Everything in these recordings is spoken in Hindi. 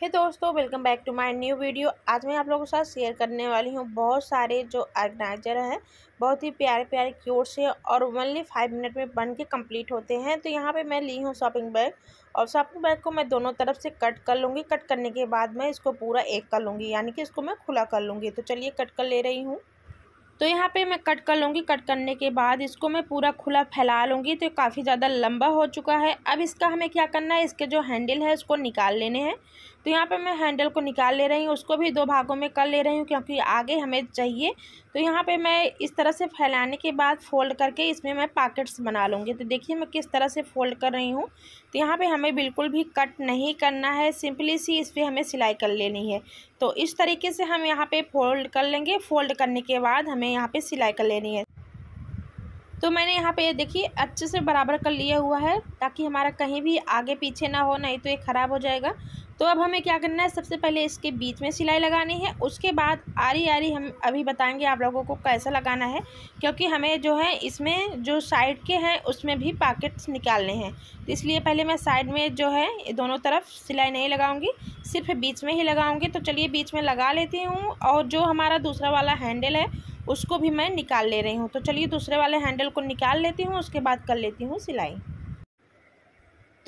हे hey दोस्तों welcome back to my new video आज मैं आप लोगों के साथ शेयर करने वाली हूँ बहुत सारे जो ऑर्गेनाइजर हैं बहुत ही प्यारे प्यारे क्यूट हैं और ओनली फाइव मिनट में बन के कम्प्लीट होते हैं तो यहाँ पे मैं ली हूँ शॉपिंग बैग और शॉपिंग बैग को मैं दोनों तरफ से कट कर लूँगी कट करने के बाद मैं इसको पूरा एक कर लूँगी यानी कि इसको मैं खुला कर लूँगी तो चलिए कट कर ले रही हूँ तो यहाँ पे मैं कट कर लूँगी कट करने के बाद इसको मैं पूरा खुला फैला लूँगी तो काफ़ी ज़्यादा लंबा हो चुका है अब इसका हमें क्या करना है इसके जो हैंडल है उसको निकाल लेने हैं तो यहाँ पे मैं हैंडल को निकाल ले रही हूँ उसको भी दो भागों में कर ले रही हूँ क्योंकि आगे हमें चाहिए तो यहाँ पे मैं इस तरह से फैलाने के बाद फ़ोल्ड करके इसमें मैं पॉकेट्स बना लूँगी तो देखिए मैं किस तरह से फ़ोल्ड कर रही हूँ तो यहाँ पे हमें बिल्कुल भी कट नहीं करना है सिंपली सी इस पर हमें सिलाई कर लेनी है तो इस तरीके से हम यहाँ पर फोल्ड कर लेंगे फ़ोल्ड करने के बाद हमें यहाँ पर सिलाई कर लेनी है तो मैंने यहाँ पे देखिए अच्छे से बराबर कर लिया हुआ है ताकि हमारा कहीं भी आगे पीछे ना हो नहीं तो ये ख़राब हो जाएगा तो अब हमें क्या करना है सबसे पहले इसके बीच में सिलाई लगानी है उसके बाद आरी आरी हम अभी बताएंगे आप लोगों को कैसा लगाना है क्योंकि हमें जो है इसमें जो साइड के हैं उसमें भी पॉकेट्स निकालने हैं तो इसलिए पहले मैं साइड में जो है दोनों तरफ सिलाई नहीं लगाऊंगी सिर्फ बीच में ही लगाऊंगी तो चलिए बीच में लगा लेती हूँ और जो हमारा दूसरा वाला हैंडल है उसको भी मैं निकाल ले रही हूँ तो चलिए दूसरे वाले हैंडल को निकाल लेती हूँ उसके बाद कर लेती हूँ सिलाई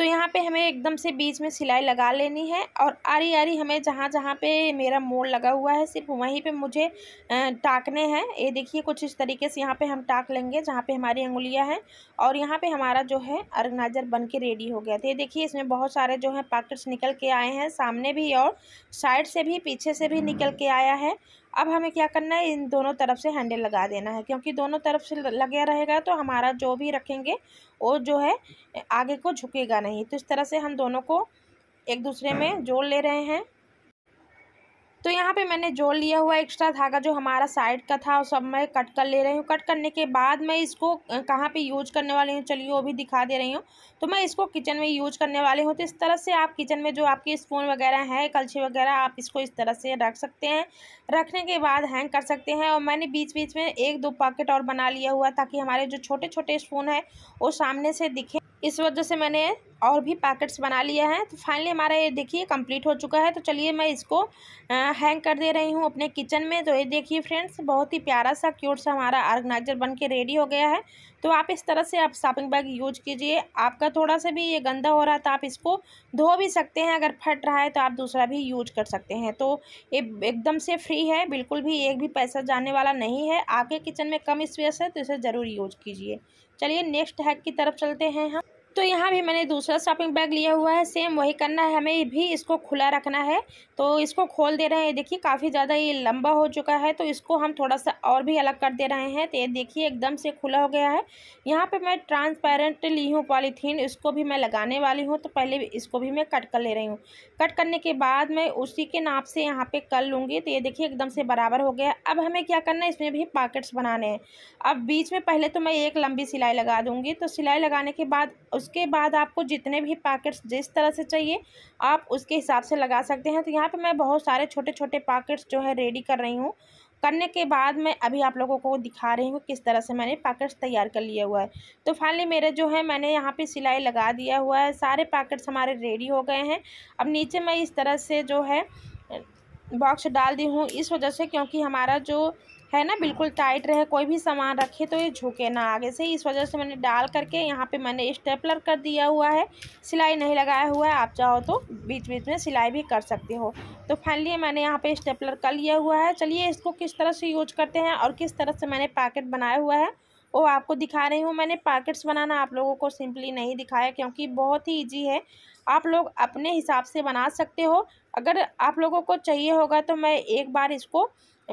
तो यहाँ पे हमें एकदम से बीच में सिलाई लगा लेनी है और आरी आरी हमें जहाँ जहाँ पे मेरा मोड़ लगा हुआ है सिर्फ वहीं पे मुझे टाकने हैं ये देखिए कुछ इस तरीके से यहाँ पे हम टाक लेंगे जहाँ पे हमारी अंगुलियाँ हैं और यहाँ पे हमारा जो है अर्गनाइजर बन के रेडी हो गया तो ये देखिए इसमें बहुत सारे जो है पैकेट्स निकल के आए हैं सामने भी और साइड से भी पीछे से भी निकल के आया है अब हमें क्या करना है इन दोनों तरफ से हैंडल लगा देना है क्योंकि दोनों तरफ से लगे रहेगा तो हमारा जो भी रखेंगे वो जो है आगे को झुकेगा नहीं तो इस तरह से हम दोनों को एक दूसरे में जोड़ ले रहे हैं तो यहाँ पे मैंने जोड़ लिया हुआ एक्स्ट्रा धागा जो हमारा साइड का था सब मैं कट कर ले रही हूँ कट करने के बाद मैं इसको कहाँ पे यूज करने वाली हूँ चलिए वो भी दिखा दे रही हूँ तो मैं इसको किचन में यूज करने वाली हूँ तो इस तरह से आप किचन में जो आपके स्पून वगैरह है कलछे वगैरह आप इसको इस तरह से रख सकते हैं रखने के बाद हैंग कर सकते हैं और मैंने बीच बीच में एक दो पॉकेट और बना लिया हुआ ताकि हमारे जो छोटे छोटे स्पून है वो सामने से दिखे इस वजह से मैंने और भी पैकेट्स बना लिया है तो फाइनली हमारा ये देखिए कंप्लीट हो चुका है तो चलिए मैं इसको हैंग कर दे रही हूँ अपने किचन में तो ये देखिए फ्रेंड्स बहुत ही प्यारा सा क्यूट सा हमारा ऑर्गेनाइजर बन के रेडी हो गया है तो आप इस तरह से आप शॉपिंग बैग यूज कीजिए आपका थोड़ा सा भी ये गंदा हो रहा है तो आप इसको धो भी सकते हैं अगर फट रहा है तो आप दूसरा भी यूज कर सकते हैं तो ये एकदम से फ्री है बिल्कुल भी एक भी पैसा जाने वाला नहीं है आपके किचन में कम स्पेस है तो इसे ज़रूर यूज कीजिए चलिए नेक्स्ट हैक की तरफ चलते हैं हम तो यहाँ भी मैंने दूसरा शॉपिंग बैग लिया हुआ है सेम वही करना है हमें भी इसको खुला रखना है तो इसको खोल दे रहे हैं देखिए काफ़ी ज़्यादा ये लंबा हो चुका है तो इसको हम थोड़ा सा और भी अलग कर दे रहे हैं तो ये देखिए एकदम से खुला हो गया है यहाँ पे मैं ट्रांसपेरेंट ली हूँ पॉलीथीन इसको भी मैं लगाने वाली हूँ तो पहले इसको भी मैं कट कर ले रही हूँ कट करने के बाद मैं उसी के नाप से यहाँ पर कर लूँगी तो ये देखिए एकदम से बराबर हो गया अब हमें क्या करना है इसमें भी पॉकेट्स बनाने हैं अब बीच में पहले तो मैं एक लंबी सिलाई लगा दूँगी तो सिलाई लगाने के बाद उसके बाद आपको जितने भी पैकेट्स जिस तरह से चाहिए आप उसके हिसाब से लगा सकते हैं तो यहाँ पे मैं बहुत सारे छोटे छोटे पैकेट्स जो है रेडी कर रही हूँ करने के बाद मैं अभी आप लोगों को दिखा रही हूँ किस तरह से मैंने पैकेट्स तैयार कर लिया हुआ है तो फाइनली मेरे जो है मैंने यहाँ पे सिलाई लगा दिया हुआ है सारे पैकेट्स हमारे रेडी हो गए हैं अब नीचे मैं इस तरह से जो है बॉक्स डाल दी हूँ इस वजह से क्योंकि हमारा जो है ना बिल्कुल टाइट रहे कोई भी सामान रखे तो ये झुके ना आगे से इस वजह से मैंने डाल करके यहाँ पे मैंने स्टेपलर कर दिया हुआ है सिलाई नहीं लगाया हुआ है आप चाहो तो बीच बीच में सिलाई भी कर सकते हो तो फाइनली मैंने यहाँ पे स्टेपलर कर लिया हुआ है चलिए इसको किस तरह से यूज करते हैं और किस तरह से मैंने पैकेट बनाया हुआ है वो आपको दिखा रही हूँ मैंने पैकेट्स बनाना आप लोगों को सिंपली नहीं दिखाया क्योंकि बहुत ही ईजी है आप लोग अपने हिसाब से बना सकते हो अगर आप लोगों को चाहिए होगा तो मैं एक बार इसको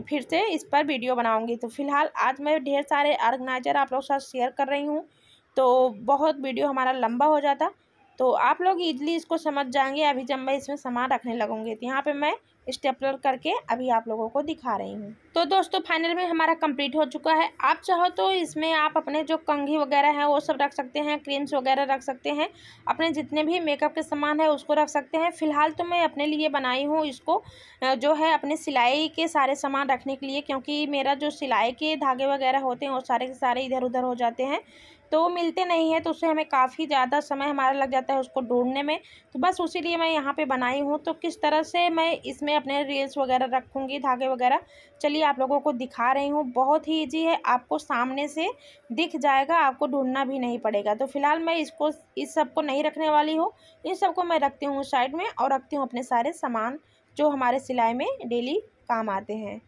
फिर से इस पर वीडियो बनाऊंगी तो फिलहाल आज मैं ढेर सारे ऑर्गेनाइजर आप लोग साथ शेयर कर रही हूँ तो बहुत वीडियो हमारा लंबा हो जाता तो आप लोग ईजिली इसको समझ जाएंगे अभी जब मैं इसमें सामान रखने लगूँगी तो यहाँ पर मैं स्टेपलर करके अभी आप लोगों को दिखा रही हूँ तो दोस्तों फाइनल में हमारा कंप्लीट हो चुका है आप चाहो तो इसमें आप अपने जो कंघी वगैरह हैं वो सब रख सकते हैं क्रीम्स वगैरह रख सकते हैं अपने जितने भी मेकअप के सामान है उसको रख सकते हैं फ़िलहाल तो मैं अपने लिए बनाई हूँ इसको जो है अपने सिलाई के सारे सामान रखने के लिए क्योंकि मेरा जो सिलाई के धागे वगैरह होते हैं वो सारे के सारे इधर उधर हो जाते हैं तो वो मिलते नहीं है तो उससे हमें काफ़ी ज़्यादा समय हमारा लग जाता है उसको ढूंढने में तो बस उसी लिए मैं यहाँ पे बनाई हूँ तो किस तरह से मैं इसमें अपने रील्स वगैरह रखूँगी धागे वगैरह चलिए आप लोगों को दिखा रही हूँ बहुत ही ईजी है आपको सामने से दिख जाएगा आपको ढूंढना भी नहीं पड़ेगा तो फिलहाल मैं इसको इस को नहीं रखने वाली हूँ इन सबको मैं रखती हूँ साइड में और रखती हूँ अपने सारे सामान जो हमारे सिलाई में डेली काम आते हैं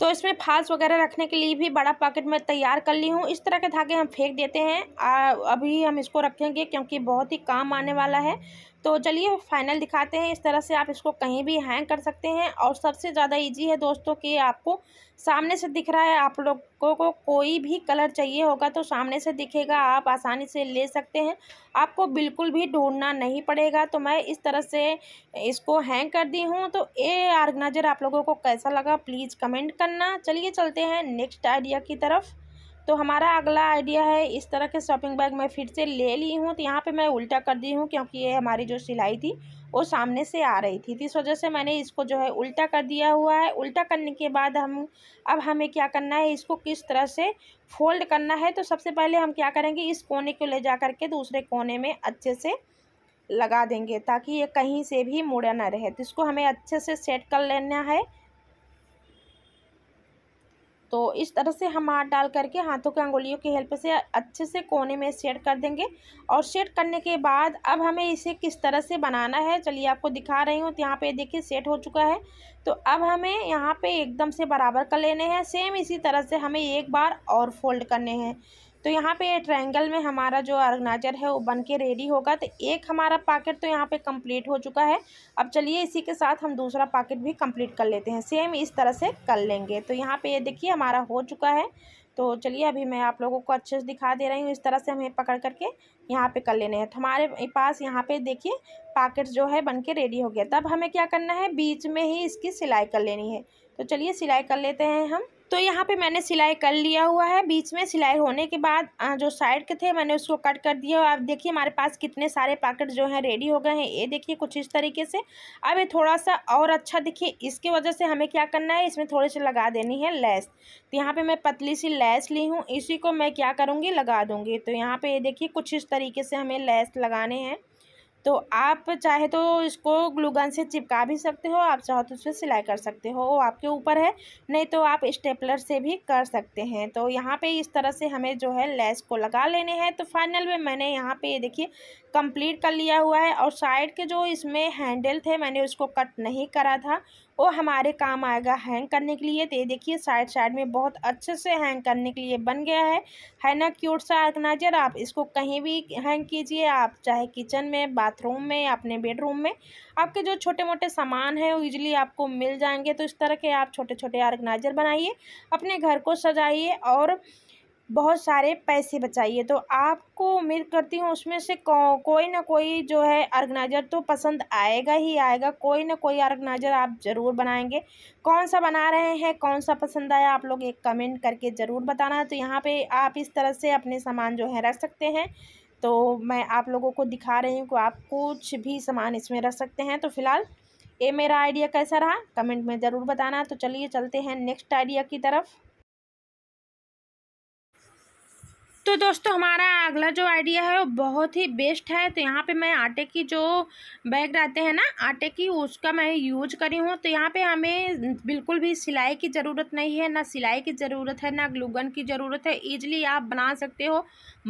तो इसमें फाल्स वगैरह रखने के लिए भी बड़ा पॉकेट मैं तैयार कर ली हूँ इस तरह के धागे हम फेंक देते हैं अभी हम इसको रखेंगे क्योंकि बहुत ही काम आने वाला है तो चलिए फाइनल दिखाते हैं इस तरह से आप इसको कहीं भी हैंग कर सकते हैं और सबसे ज़्यादा इजी है दोस्तों कि आपको सामने से दिख रहा है आप लोगों को कोई भी कलर चाहिए होगा तो सामने से दिखेगा आप आसानी से ले सकते हैं आपको बिल्कुल भी ढूंढना नहीं पड़ेगा तो मैं इस तरह से इसको हैंग कर दी हूँ तो ये आर्गनाइजर आप लोगों को कैसा लगा प्लीज़ कमेंट करना चलिए चलते हैं नेक्स्ट आइडिया की तरफ तो हमारा अगला आइडिया है इस तरह के शॉपिंग बैग मैं फिर से ले ली हूँ तो यहाँ पे मैं उल्टा कर दी हूँ क्योंकि ये हमारी जो सिलाई थी वो सामने से आ रही थी इस वजह से मैंने इसको जो है उल्टा कर दिया हुआ है उल्टा करने के बाद हम अब हमें क्या करना है इसको किस तरह से फोल्ड करना है तो सबसे पहले हम क्या करेंगे इस कोने को ले जा के दूसरे कोने में अच्छे से लगा देंगे ताकि ये कहीं से भी मुड़ा ना रहे तो इसको हमें अच्छे से सेट कर लेना है तो इस तरह से हम हाथ डाल करके हाथों की अंगुलियों की हेल्प से अच्छे से कोने में सेट कर देंगे और सेट करने के बाद अब हमें इसे किस तरह से बनाना है चलिए आपको दिखा रही हूँ तो यहाँ पे देखिए सेट हो चुका है तो अब हमें यहाँ पे एकदम से बराबर कर लेने हैं सेम इसी तरह से हमें एक बार और फोल्ड करने हैं तो यहाँ पे ट्रायंगल में हमारा जो ऑर्गेनाइजर है वो बन के रेडी होगा तो एक हमारा पाकेट तो यहाँ पे कंप्लीट हो चुका है अब चलिए इसी के साथ हम दूसरा पाकेट भी कंप्लीट कर लेते हैं सेम इस तरह से कर लेंगे तो यहाँ पे ये देखिए हमारा हो चुका है तो चलिए अभी मैं आप लोगों को अच्छे से दिखा दे रही हूँ इस तरह से हमें पकड़ करके यहाँ पे कर लेने हैं तो हमारे पास यहाँ पे देखिए पाकेट्स जो है बन के रेडी हो गया तब हमें क्या करना है बीच में ही इसकी सिलाई कर लेनी है तो चलिए सिलाई कर लेते हैं हम तो यहाँ पे मैंने सिलाई कर लिया हुआ है बीच में सिलाई होने के बाद जो साइड के थे मैंने उसको कट कर दिया और आप देखिए हमारे पास कितने सारे पैकेट जो हैं रेडी हो गए हैं ये देखिए कुछ इस तरीके से अब ये थोड़ा सा और अच्छा देखिए इसके वजह से हमें क्या करना है इसमें थोड़ी सी लगा देनी है लैस तो यहाँ पर मैं पतली सी लैस ली हूँ इसी को मैं क्या करूँगी लगा दूँगी तो यहाँ पर ये देखिए कुछ इस तरीके से हमें लैस लगाने हैं तो आप चाहे तो इसको ग्लूगन से चिपका भी सकते हो आप चाहो तो उसमें सिलाई कर सकते हो वो आपके ऊपर है नहीं तो आप स्टेपलर से भी कर सकते हैं तो यहाँ पे इस तरह से हमें जो है लेस को लगा लेने हैं तो फाइनल में मैंने यहाँ पे ये देखिए कंप्लीट कर लिया हुआ है और साइड के जो इसमें हैंडल थे मैंने उसको कट नहीं करा था वो हमारे काम आएगा हैंग करने के लिए तो ये देखिए साइड साइड में बहुत अच्छे से हैंग करने के लिए बन गया है है ना क्यूट सा ऑर्गेनाइजर आप इसको कहीं भी हैंग कीजिए आप चाहे किचन में बात बाथरूम में या अपने बेडरूम में आपके जो छोटे मोटे सामान हैं वो ईजिली आपको मिल जाएंगे तो इस तरह के आप छोटे छोटे ऑर्गेनाइजर बनाइए अपने घर को सजाइए और बहुत सारे पैसे बचाइए तो आपको उम्मीद करती हूँ उसमें से को, कोई ना कोई जो है ऑर्गेनाइज़र तो पसंद आएगा ही आएगा कोई ना कोई ऑर्गेनाइज़र आप ज़रूर बनाएंगे कौन सा बना रहे हैं कौन सा पसंद आया आप लोग एक कमेंट करके ज़रूर बताना तो यहाँ पे आप इस तरह से अपने सामान जो है रख सकते हैं तो मैं आप लोगों को दिखा रही हूँ कि आप कुछ भी सामान इसमें रख सकते हैं तो फ़िलहाल ये मेरा आइडिया कैसा रहा कमेंट में ज़रूर बताना तो चलिए चलते हैं नेक्स्ट आइडिया की तरफ तो दोस्तों हमारा अगला जो आइडिया है वो बहुत ही बेस्ट है तो यहाँ पे मैं आटे की जो बैग रहते हैं ना आटे की उसका मैं यूज करी हूँ तो यहाँ पे हमें बिल्कुल भी सिलाई की ज़रूरत नहीं है ना सिलाई की ज़रूरत है ना ग्लूगन की ज़रूरत है ईजिली आप बना सकते हो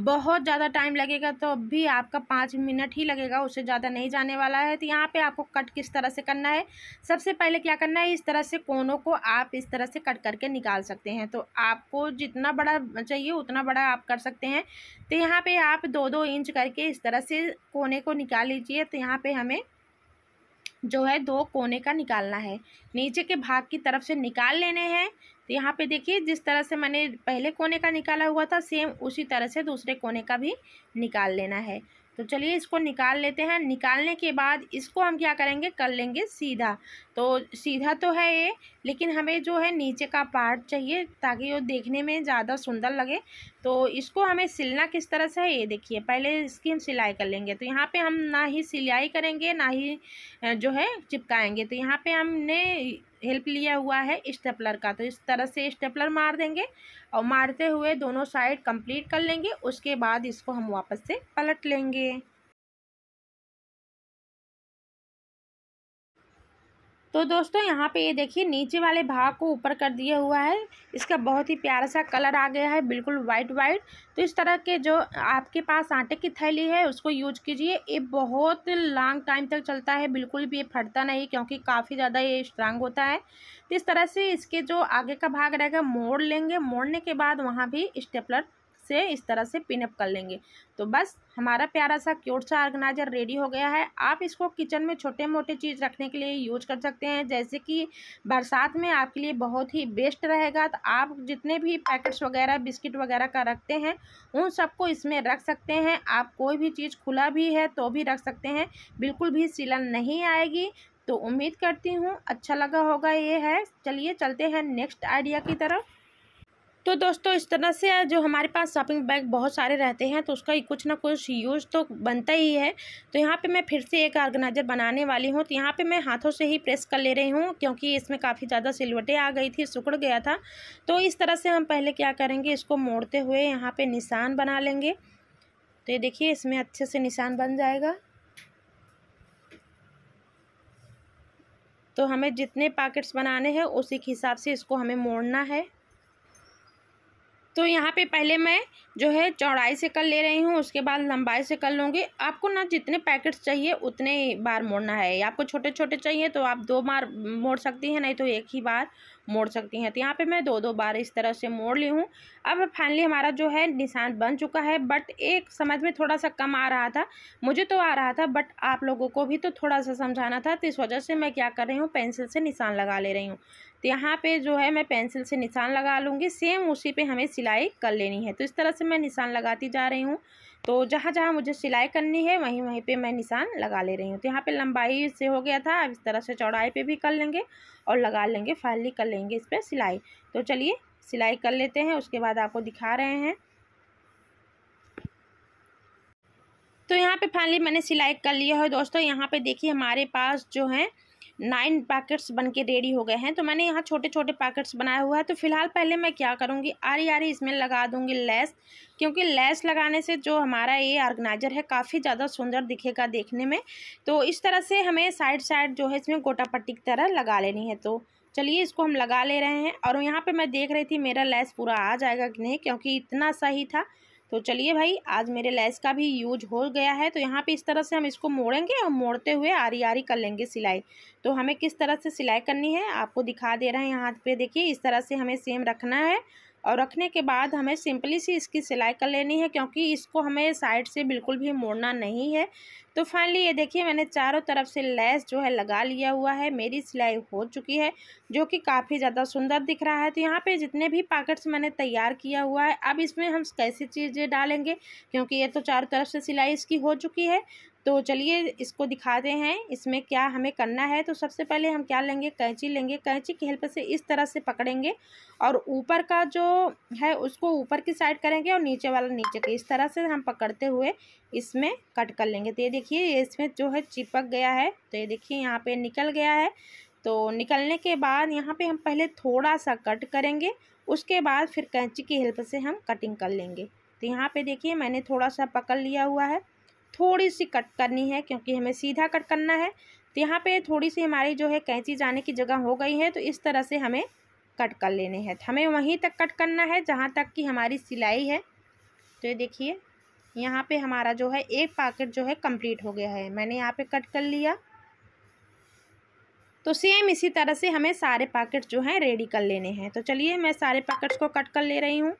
बहुत ज़्यादा टाइम लगेगा तो भी आपका पाँच मिनट ही लगेगा उससे ज़्यादा नहीं जाने वाला है तो यहाँ पर आपको कट किस तरह से करना है सबसे पहले क्या करना है इस तरह से कोनों को आप इस तरह से कट करके निकाल सकते हैं तो आपको जितना बड़ा चाहिए उतना बड़ा आप कर सकते हैं तो यहाँ पे आप दो दो इंच करके इस तरह से कोने को निकाल लीजिए तो यहाँ पे हमें जो है दो कोने का निकालना है नीचे के भाग की तरफ से निकाल लेने हैं तो यहाँ पे देखिए जिस तरह से मैंने पहले कोने का निकाला हुआ था सेम उसी तरह से दूसरे कोने का भी निकाल लेना है तो चलिए इसको निकाल लेते हैं निकालने के बाद इसको हम क्या करेंगे कर लेंगे सीधा तो सीधा तो है ये लेकिन हमें जो है नीचे का पार्ट चाहिए ताकि वो देखने में ज़्यादा सुंदर लगे तो इसको हमें सिलना किस तरह से है ये देखिए पहले इसकी हम सिलाई कर लेंगे तो यहाँ पे हम ना ही सिलाई करेंगे ना ही जो है चिपकाएंगे तो यहाँ पे हमने हेल्प लिया हुआ है स्टेपलर का तो इस तरह से स्टेपलर मार देंगे और मारते हुए दोनों साइड कंप्लीट कर लेंगे उसके बाद इसको हम वापस से पलट लेंगे तो दोस्तों यहाँ पे ये देखिए नीचे वाले भाग को ऊपर कर दिया हुआ है इसका बहुत ही प्यारा सा कलर आ गया है बिल्कुल वाइट वाइट तो इस तरह के जो आपके पास आटे की थैली है उसको यूज कीजिए ये बहुत लॉन्ग टाइम तक चलता है बिल्कुल भी ये फटता नहीं क्योंकि काफ़ी ज़्यादा ये स्ट्रांग होता है तो इस तरह से इसके जो आगे का भाग रहेगा मोड़ लेंगे मोड़ने के बाद वहाँ भी स्टेपलर से इस तरह से पिनअप कर लेंगे तो बस हमारा प्यारा सा क्योट सा ऑर्गेनाइजर रेडी हो गया है आप इसको किचन में छोटे मोटे चीज़ रखने के लिए यूज कर सकते हैं जैसे कि बरसात में आपके लिए बहुत ही बेस्ट रहेगा तो आप जितने भी पैकेट्स वगैरह बिस्किट वगैरह का रखते हैं उन सबको इसमें रख सकते हैं आप कोई भी चीज़ खुला भी है तो भी रख सकते हैं बिल्कुल भी सीलन नहीं आएगी तो उम्मीद करती हूँ अच्छा लगा होगा ये है चलिए चलते हैं नेक्स्ट आइडिया की तरफ तो दोस्तों इस तरह से जो हमारे पास शॉपिंग बैग बहुत सारे रहते हैं तो उसका कुछ ना कुछ यूज़ तो बनता ही है तो यहाँ पे मैं फिर से एक ऑर्गेनाइज़र बनाने वाली हूँ तो यहाँ पे मैं हाथों से ही प्रेस कर ले रही हूँ क्योंकि इसमें काफ़ी ज़्यादा सिलवटें आ गई थी सुकड़ गया था तो इस तरह से हम पहले क्या करेंगे इसको मोड़ते हुए यहाँ पर निशान बना लेंगे तो ये देखिए इसमें अच्छे से निशान बन जाएगा तो हमें जितने पैकेट्स बनाने हैं उसी के हिसाब से इसको हमें मोड़ना है तो यहाँ पे पहले मैं जो है चौड़ाई से कल ले रही हूँ उसके बाद लंबाई से कर लूँगी आपको ना जितने पैकेट्स चाहिए उतने बार मोड़ना है आपको छोटे छोटे चाहिए तो आप दो बार मोड़ सकती हैं नहीं तो एक ही बार मोड़ सकती हैं तो यहाँ पे मैं दो दो बार इस तरह से मोड़ ली हूँ अब फाइनली हमारा जो है निशान बन चुका है बट एक समझ में थोड़ा सा कम आ रहा था मुझे तो आ रहा था बट आप लोगों को भी तो थोड़ा सा समझाना था तो इस वजह से मैं क्या कर रही हूँ पेंसिल से निशान लगा ले रही हूँ तो यहाँ पे जो है मैं पेंसिल से निशान लगा लूँगी सेम उसी पे हमें सिलाई कर लेनी है तो इस तरह से मैं निशान लगाती जा रही हूँ तो जहाँ जहाँ मुझे सिलाई करनी है वहीं वहीं पे मैं निशान लगा ले रही हूँ तो यहाँ पे लंबाई से हो गया था अब इस तरह से चौड़ाई पे भी कर लेंगे और लगा लेंगे फाइनली कर लेंगे इस पर सिलाई तो चलिए सिलाई कर लेते हैं उसके बाद आपको दिखा रहे हैं तो यहाँ पे फाइनली मैंने सिलाई कर लिया है दोस्तों यहाँ पे देखिए हमारे पास जो है नाइन पैकेट्स बन के रेडी हो गए हैं तो मैंने यहाँ छोटे छोटे पैकेट्स बनाया हुआ है तो फिलहाल पहले मैं क्या करूँगी आरी आरी इसमें लगा दूँगी लेस क्योंकि लेस लगाने से जो हमारा ये ऑर्गेनाइजर है काफ़ी ज़्यादा सुंदर दिखेगा देखने में तो इस तरह से हमें साइड साइड जो है इसमें गोटा पट्टी की तरह लगा लेनी है तो चलिए इसको हम लगा ले रहे हैं और यहाँ पर मैं देख रही थी मेरा लेस पूरा आ जाएगा कि नहीं क्योंकि इतना सही था तो चलिए भाई आज मेरे लेस का भी यूज हो गया है तो यहाँ पे इस तरह से हम इसको मोड़ेंगे और मोड़ते हुए आरी आरी कर लेंगे सिलाई तो हमें किस तरह से सिलाई करनी है आपको दिखा दे रहे हैं यहाँ पे देखिए इस तरह से हमें सेम रखना है और रखने के बाद हमें सिंपली सी इसकी सिलाई कर लेनी है क्योंकि इसको हमें साइड से बिल्कुल भी मोड़ना नहीं है तो फाइनली ये देखिए मैंने चारों तरफ से लेस जो है लगा लिया हुआ है मेरी सिलाई हो चुकी है जो कि काफ़ी ज़्यादा सुंदर दिख रहा है तो यहाँ पे जितने भी पॉकेट्स मैंने तैयार किया हुआ है अब इसमें हम कैसी चीज़ें डालेंगे क्योंकि ये तो चारों तरफ से सिलाई इसकी हो चुकी है तो चलिए इसको दिखाते हैं इसमें क्या हमें करना है तो सबसे पहले हम क्या लेंगे कैंची लेंगे कैंची की हेल्प से इस तरह से पकड़ेंगे और ऊपर का जो है उसको ऊपर की साइड करेंगे और नीचे वाला नीचे के इस तरह से हम पकड़ते हुए इसमें कट कर लेंगे तो ये देखिए इसमें जो है चिपक गया है तो ये देखिए यहाँ पर निकल गया है तो निकलने के बाद यहाँ पर हम पहले थोड़ा सा कट करेंगे उसके बाद फिर कैंची की हेल्प से हम कटिंग कर लेंगे तो यहाँ पर देखिए मैंने थोड़ा सा पकड़ लिया हुआ है थोड़ी सी कट करनी है क्योंकि हमें सीधा कट करना है तो यहाँ पे थोड़ी सी हमारी जो है कैंची जाने की जगह हो गई है तो इस तरह से हमें कट कर लेने हैं तो हमें वहीं तक कट करना है जहाँ तक कि हमारी सिलाई है तो ये देखिए यहाँ पे हमारा जो है एक पॉकेट जो है कंप्लीट हो गया है मैंने यहाँ पे कट कर लिया तो सेम इसी तरह से हमें सारे पॉकेट जो हैं रेडी कर लेने हैं तो चलिए मैं सारे पॉकेट्स को कट कर ले रही हूँ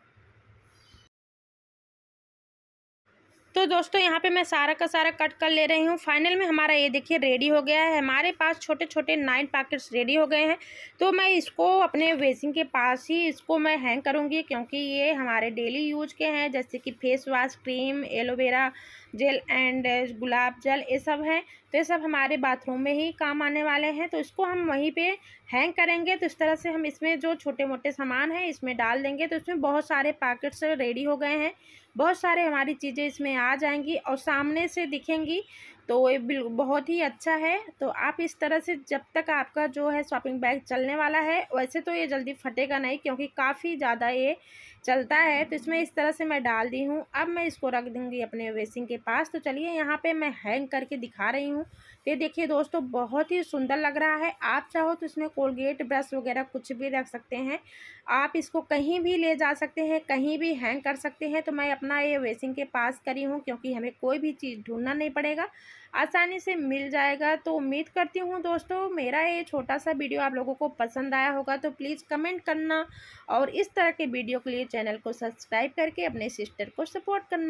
तो दोस्तों यहाँ पे मैं सारा का सारा कट कर ले रही हूँ फाइनल में हमारा ये देखिए रेडी हो गया है हमारे पास छोटे छोटे नाइन पैकेट्स रेडी हो गए हैं तो मैं इसको अपने वेसिंग के पास ही इसको मैं हैंग करूँगी क्योंकि ये हमारे डेली यूज के हैं जैसे कि face wash cream aloe vera gel and गुलाब जल ये सब है तो ये सब हमारे बाथरूम में ही काम आने वाले हैं तो इसको हम वहीं पे हैंग करेंगे तो इस तरह से हम इसमें जो छोटे मोटे सामान हैं इसमें डाल देंगे तो इसमें बहुत सारे पैकेट्स रेडी हो गए हैं बहुत सारे हमारी चीज़ें इसमें आ जाएंगी और सामने से दिखेंगी तो ये बिल बहुत ही अच्छा है तो आप इस तरह से जब तक आपका जो है शॉपिंग बैग चलने वाला है वैसे तो ये जल्दी फटेगा नहीं क्योंकि काफ़ी ज़्यादा ये चलता है तो इसमें इस तरह से मैं डाल दी हूँ अब मैं इसको रख दूँगी अपने वेसिंग के पास तो चलिए यहाँ पर मैं हैंग करके दिखा रही हूँ ये देखिए दोस्तों बहुत ही सुंदर लग रहा है आप चाहो तो इसमें कोलगेट ब्रश वगैरह कुछ भी रख सकते हैं आप इसको कहीं भी ले जा सकते हैं कहीं भी हैंग कर सकते हैं तो मैं अपना ये वेसिंग के पास करी हूँ क्योंकि हमें कोई भी चीज़ ढूंढना नहीं पड़ेगा आसानी से मिल जाएगा तो उम्मीद करती हूँ दोस्तों मेरा ये छोटा सा वीडियो आप लोगों को पसंद आया होगा तो प्लीज़ कमेंट करना और इस तरह के वीडियो के लिए चैनल को सब्सक्राइब करके अपने सिस्टर को सपोर्ट करना